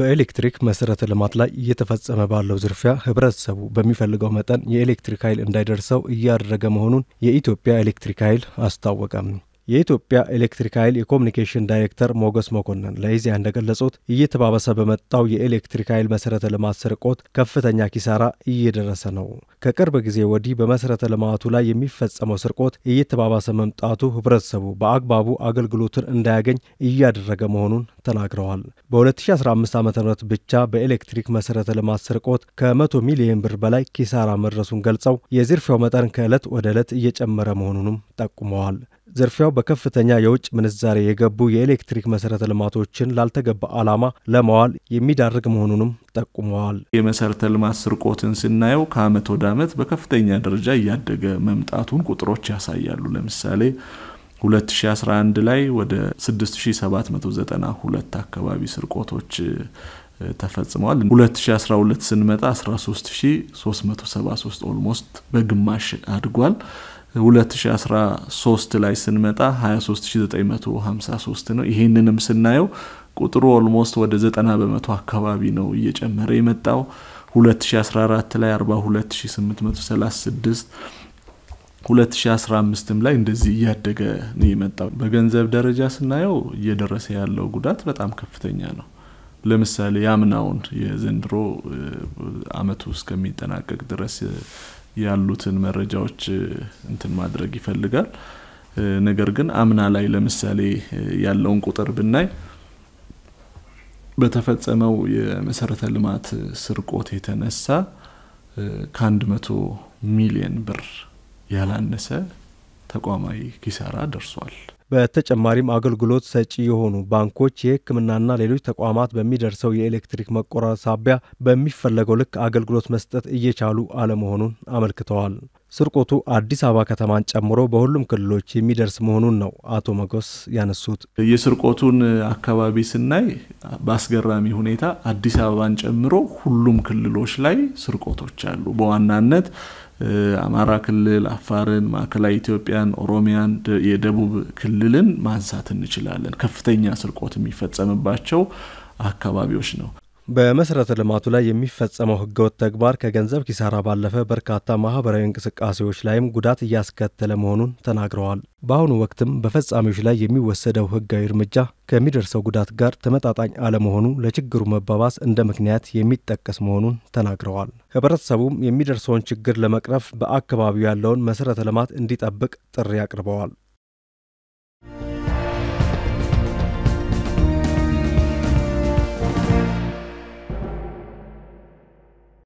በኤሌክትሪክ መሰረተ ልማት ላይ እየተፈጸመ ባለው ዝርፊያ ህብረተሰቡ በሚፈልገው መጠን የኤሌክትሪክ ኃይል እንዳይደርሰው እያደረገ መሆኑን የኢትዮጵያ ኤሌክትሪክ ኃይል አስታወቀም። የኢትዮጵያ ኤሌክትሪክ ኃይል የኮሚኒኬሽን ዳይሬክተር ሞገስ መኮንን ለኢዜአ እንደገለጹት እየተባባሰ በመጣው የኤሌክትሪክ ኃይል መሰረተ ልማት ስርቆት ከፍተኛ ኪሳራ እየደረሰ ነው። ከቅርብ ጊዜ ወዲህ በመሰረተ ልማቱ ላይ የሚፈጸመው ስርቆት እየተባባሰ መምጣቱ ህብረተሰቡ በአግባቡ አገልግሎትን እንዳያገኝ እያደረገ መሆኑን ተናግረዋል። በ2015 ዓ ም ብቻ በኤሌክትሪክ መሰረተ ልማት ስርቆት ከ100 ሚሊዮን ብር በላይ ኪሳራ መድረሱን ገልጸው የዝርፊያው መጠን ከዕለት ወደ ዕለት እየጨመረ መሆኑንም ጠቁመዋል። ዝርፊያው በከፍተኛ የውጭ ምንዛሬ የገቡ የኤሌክትሪክ መሰረተ ልማቶችን ላልተገባ ዓላማ ለመዋል የሚዳርግ መሆኑንም ጠቁመዋል። የመሰረተ ልማት ስርቆትን ስናየው ከአመት ወደ አመት በከፍተኛ ደረጃ እያደገ መምጣቱን ቁጥሮች ያሳያሉ። ለምሳሌ 2011 ላይ ወደ 6792 አካባቢ ስርቆቶች ተፈጽመዋል። 2012 ስንመጣ 13373 ኦልሞስት በግማሽ አድጓል። 2013 ላይ ስንመጣ 23953 ነው። ይሄንንም ስናየው ቁጥሩ ኦልሞስት ወደ 90 በመቶ አካባቢ ነው እየጨመረ የመጣው 2014 ላይ 42836 2015ም ላይ እንደዚህ እያደገ ነው የመጣው። በገንዘብ ደረጃ ስናየው እየደረሰ ያለው ጉዳት በጣም ከፍተኛ ነው። ለምሳሌ የአምናውን የዘንድሮ አመቱ እስከሚጠናቀቅ ድረስ ያሉትን መረጃዎች እንትን ማድረግ ይፈልጋል። ነገር ግን አምና ላይ ለምሳሌ ያለውን ቁጥር ብናይ በተፈጸመው የመሰረተ ልማት ስርቆት የተነሳ ከአንድ መቶ ሚሊየን ብር ያላነሰ ተቋማዊ ኪሳራ ደርሷል። በተጨማሪም አገልግሎት ሰጪ የሆኑ ባንኮች፣ የሕክምናና ሌሎች ተቋማት በሚደርሰው የኤሌክትሪክ መቆራረጥ ሳቢያ በሚፈለገው ልክ አገልግሎት መስጠት እየቻሉ አለመሆኑን አመልክተዋል። ስርቆቱ አዲስ አበባ ከተማን ጨምሮ በሁሉም ክልሎች የሚደርስ መሆኑን ነው አቶ መጎስ ያነሱት። የስርቆቱን አካባቢ ስናይ በአስገራሚ ሁኔታ አዲስ አበባን ጨምሮ ሁሉም ክልሎች ላይ ስርቆቶች አሉ። በዋናነት አማራ ክልል፣ አፋርን፣ ማዕከላዊ ኢትዮጵያን፣ ኦሮሚያን፣ የደቡብ ክልልን ማንሳት እንችላለን። ከፍተኛ ስርቆት የሚፈጸምባቸው አካባቢዎች ነው። በመሰረተ ልማቱ ላይ የሚፈጸመው ህገወጥ ተግባር ከገንዘብ ኪሳራ ባለፈ በርካታ ማህበራዊ እንቅስቃሴዎች ላይም ጉዳት እያስከተለ መሆኑን ተናግረዋል። በአሁኑ ወቅትም በፈጻሚዎች ላይ የሚወሰደው ህጋዊ እርምጃ ከሚደርሰው ጉዳት ጋር ተመጣጣኝ አለመሆኑ ለችግሩ መባባስ እንደ ምክንያት የሚጠቀስ መሆኑን ተናግረዋል። ህብረተሰቡም የሚደርሰውን ችግር ለመቅረፍ በአካባቢው ያለውን መሰረተ ልማት እንዲጠብቅ ጥሪ አቅርበዋል።